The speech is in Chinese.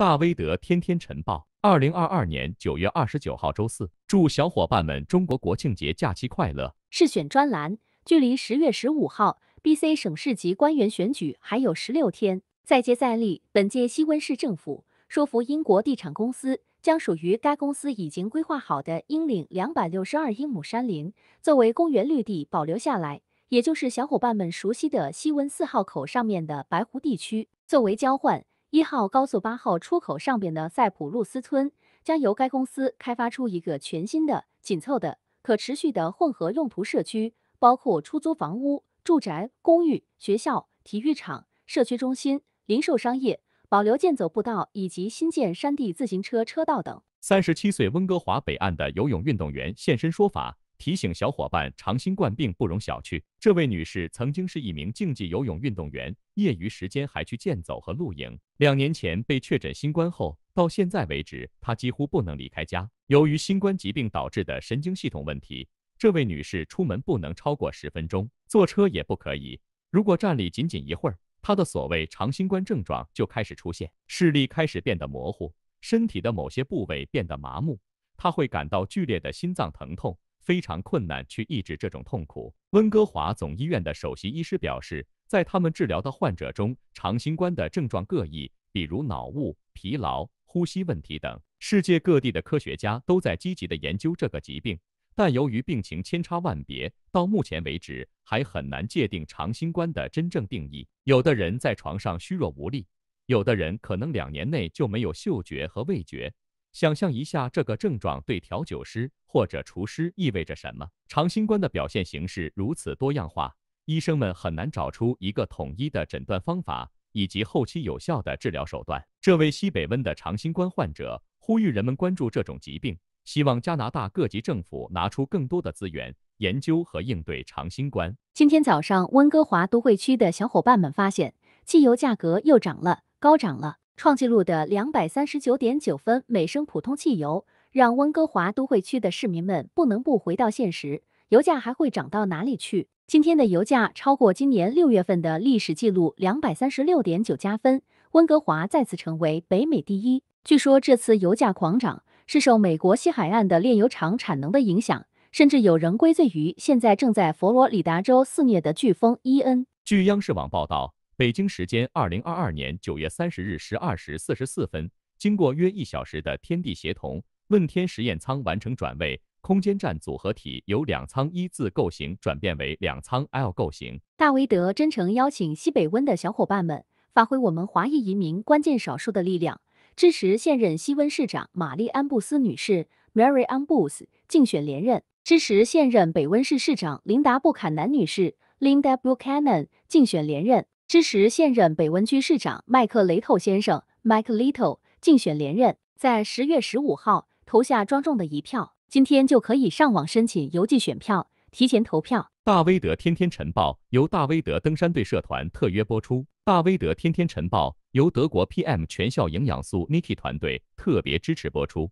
大威德天天晨报，二零二二年九月二十九号，周四，祝小伙伴们中国国庆节假期快乐。试选专栏，距离十月十五号 B C 省市级官员选举还有十六天，再接再厉。本届西温市政府说服英国地产公司将属于该公司已经规划好的英领两百六十二英亩山林作为公园绿地保留下来，也就是小伙伴们熟悉的西温四号口上面的白湖地区作为交换。一号高速八号出口上边的塞浦路斯村将由该公司开发出一个全新的、紧凑的、可持续的混合用途社区，包括出租房屋、住宅公寓、学校、体育场、社区中心、零售商业，保留健走步道以及新建山地自行车车道等。三十七岁温哥华北岸的游泳运动员现身说法。提醒小伙伴，长新冠病不容小觑。这位女士曾经是一名竞技游泳运动员，业余时间还去健走和露营。两年前被确诊新冠后，到现在为止，她几乎不能离开家。由于新冠疾病导致的神经系统问题，这位女士出门不能超过十分钟，坐车也不可以。如果站立仅仅一会儿，她的所谓长新冠症状就开始出现，视力开始变得模糊，身体的某些部位变得麻木，她会感到剧烈的心脏疼痛。非常困难去抑制这种痛苦。温哥华总医院的首席医师表示，在他们治疗的患者中，长新冠的症状各异，比如脑雾、疲劳、呼吸问题等。世界各地的科学家都在积极的研究这个疾病，但由于病情千差万别，到目前为止还很难界定长新冠的真正定义。有的人在床上虚弱无力，有的人可能两年内就没有嗅觉和味觉。想象一下，这个症状对调酒师或者厨师意味着什么？长新冠的表现形式如此多样化，医生们很难找出一个统一的诊断方法以及后期有效的治疗手段。这位西北温的长新冠患者呼吁人们关注这种疾病，希望加拿大各级政府拿出更多的资源研究和应对长新冠。今天早上，温哥华都会区的小伙伴们发现，汽油价格又涨了，高涨了。创纪录的两百三十九点九分每升普通汽油，让温哥华都会区的市民们不能不回到现实：油价还会涨到哪里去？今天的油价超过今年六月份的历史记录两百三十六点九加分，温哥华再次成为北美第一。据说这次油价狂涨是受美国西海岸的炼油厂产能的影响，甚至有人归罪于现在正在佛罗里达州肆虐的飓风伊恩。据央视网报道。北京时间二零二二年九月三十日十二时四十四分，经过约一小时的天地协同，问天实验舱完成转位，空间站组合体由两舱一字构型转变为两舱 L 构型。大维德真诚邀请西北温的小伙伴们，发挥我们华裔移民关键少数的力量，支持现任西温市长玛丽安布斯女士 （Mary Ambus） 竞选连任，支持现任北温市市长琳达布坎南女士 （Linda Buchanan） 竞选连任。支持现任北温区市长麦克雷透先生 （Mike Little） 竞选连任，在十月十五号投下庄重的一票。今天就可以上网申请邮寄选票，提前投票。大威德天天晨报由大威德登山队社团特约播出。大威德天天晨报由德国 PM 全校营养素 n i k i 团队特别支持播出。